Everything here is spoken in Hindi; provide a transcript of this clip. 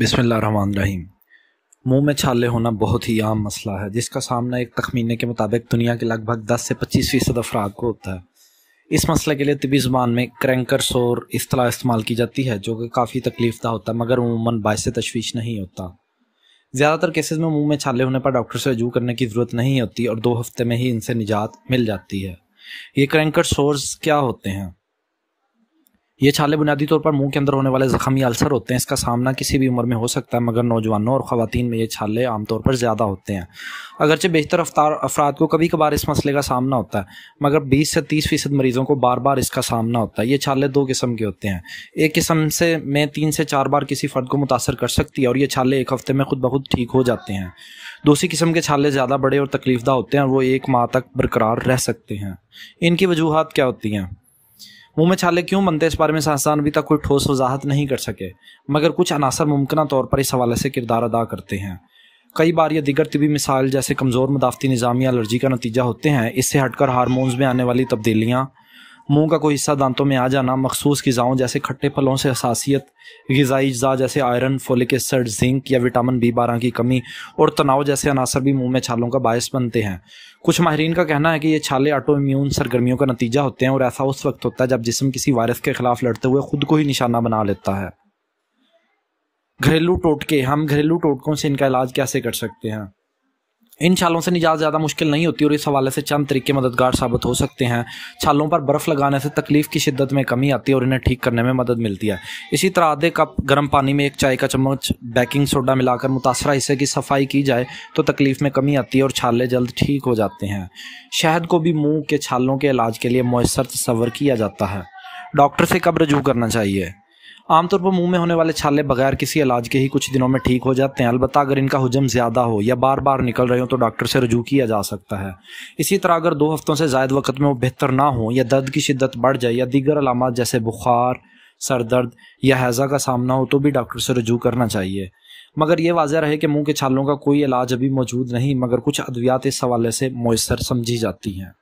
रहीम मुंह में छाले होना बहुत ही आम मसला है जिसका सामना एक तखमीने के मुताबिक दुनिया के लगभग 10 से 25 फ़ीसद अफराद को होता है इस मसले के लिए तबी ज़ुबान में क्रैंकर शोर असलाह इस्तेमाल की जाती है जो कि काफ़ी तकलीफदा होता है मगर उमूमा बायस तशवीश नहीं होता ज़्यादातर केसेस में मुंह में छाले होने पर डॉक्टर से रजू करने की ज़रूरत नहीं होती और दो हफ्ते में ही इनसे निजात मिल जाती है ये क्रैंकर शोर क्या होते हैं ये छाले बुनियादी तौर पर मुंह के अंदर होने वाले जख्म या अल्सर होते हैं इसका सामना किसी भी उम्र में हो सकता है मगर नौजवानों और खातन में ये छाले आमतौर पर ज़्यादा होते हैं अगरचे बेहतर अफ्तार अफराद को कभी कभार इस मसले का सामना होता है मगर बीस से तीस फीसद मरीजों को बार बार इसका सामना होता है ये छाले दो किस्म के होते हैं एक किस्म से में तीन से चार बार किसी फ़र्द को मुतासर कर सकती है और ये छाले एक हफ्ते में खुद ब खुद ठीक हो जाते हैं दूसरी किस्म के छाले ज़्यादा बड़े और तकलीफदा होते हैं और वो एक माह तक बरकरार रह सकते हैं इनकी वजूहत क्या होती हैं मुंह में छाले क्यों बनते इस बारे में साइंसदान अभी तक कोई ठोस वजाहत नहीं कर सके मगर कुछ अनासर मुमकिन तौर पर इस हवाले से किरदार अदा करते हैं कई बार यह दिगर तबी मिसाइल जैसे कमज़ोर मदाफती निज़ाम या एलर्जी का नतीजा होते हैं इससे हटकर हारमोन्स में आने वाली तब्दीलियाँ मुंह का कोई हिस्सा दांतों में आ जाना मखसूस गज़ाओं जैसे खट्टे फलों से हसासीत गज़ाई अज्जा जैसे आयरन फोलिक एसड जिंक या विटामिन बी बारह की कमी और तनाव जैसे अनासर भी मुंह में छालों का बायस बनते हैं कुछ माहरीन का कहना है कि ये छाले ऑटो इम्यून सरगर्मियों का नतीजा होते हैं और ऐसा उस वक्त होता है जब जिसम किसी वायरस के खिलाफ लड़ते हुए खुद को ही निशाना बना लेता है घरेलू टोटके हम घरेलू टोटकों से इनका इलाज कैसे कर सकते हैं इन छालों से निजात ज़्यादा मुश्किल नहीं होती और इस हवाले से चंद तरीके मददगार साबित हो सकते हैं छालों पर बर्फ़ लगाने से तकलीफ़ की शिद्दत में कमी आती है और इन्हें ठीक करने में मदद मिलती है इसी तरह आधे कप गर्म पानी में एक चाय का चम्मच बेकिंग सोडा मिलाकर मुतासर हिस्से की सफाई की जाए तो तकलीफ़ में कमी आती है और छाले जल्द ठीक हो जाते हैं शहद को भी मुँह के छालों के इलाज के लिए मैसर तस्वर किया जाता है डॉक्टर से कब रजू करना चाहिए आमतौर पर मुंह में होने वाले छाले बगैर किसी इलाज के ही कुछ दिनों में ठीक हो जाते हैं अलबत्त अगर इनका हजम ज़्यादा हो या बार बार निकल रहे हो तो डॉक्टर से रजू किया जा सकता है इसी तरह अगर दो हफ्तों से ज्यादा वक्त में वो बेहतर ना हो या दर्द की शिद्दत बढ़ जाए या दीगर अलामत जैसे बुखार सर दर्द या हैज़ा का सामना हो तो भी डॉक्टर से रजू करना चाहिए मगर यह वाजह रहे कि मुंह के छालों का कोई इलाज अभी मौजूद नहीं मगर कुछ अद्वियात इस हवाले से मयसर समझी जाती हैं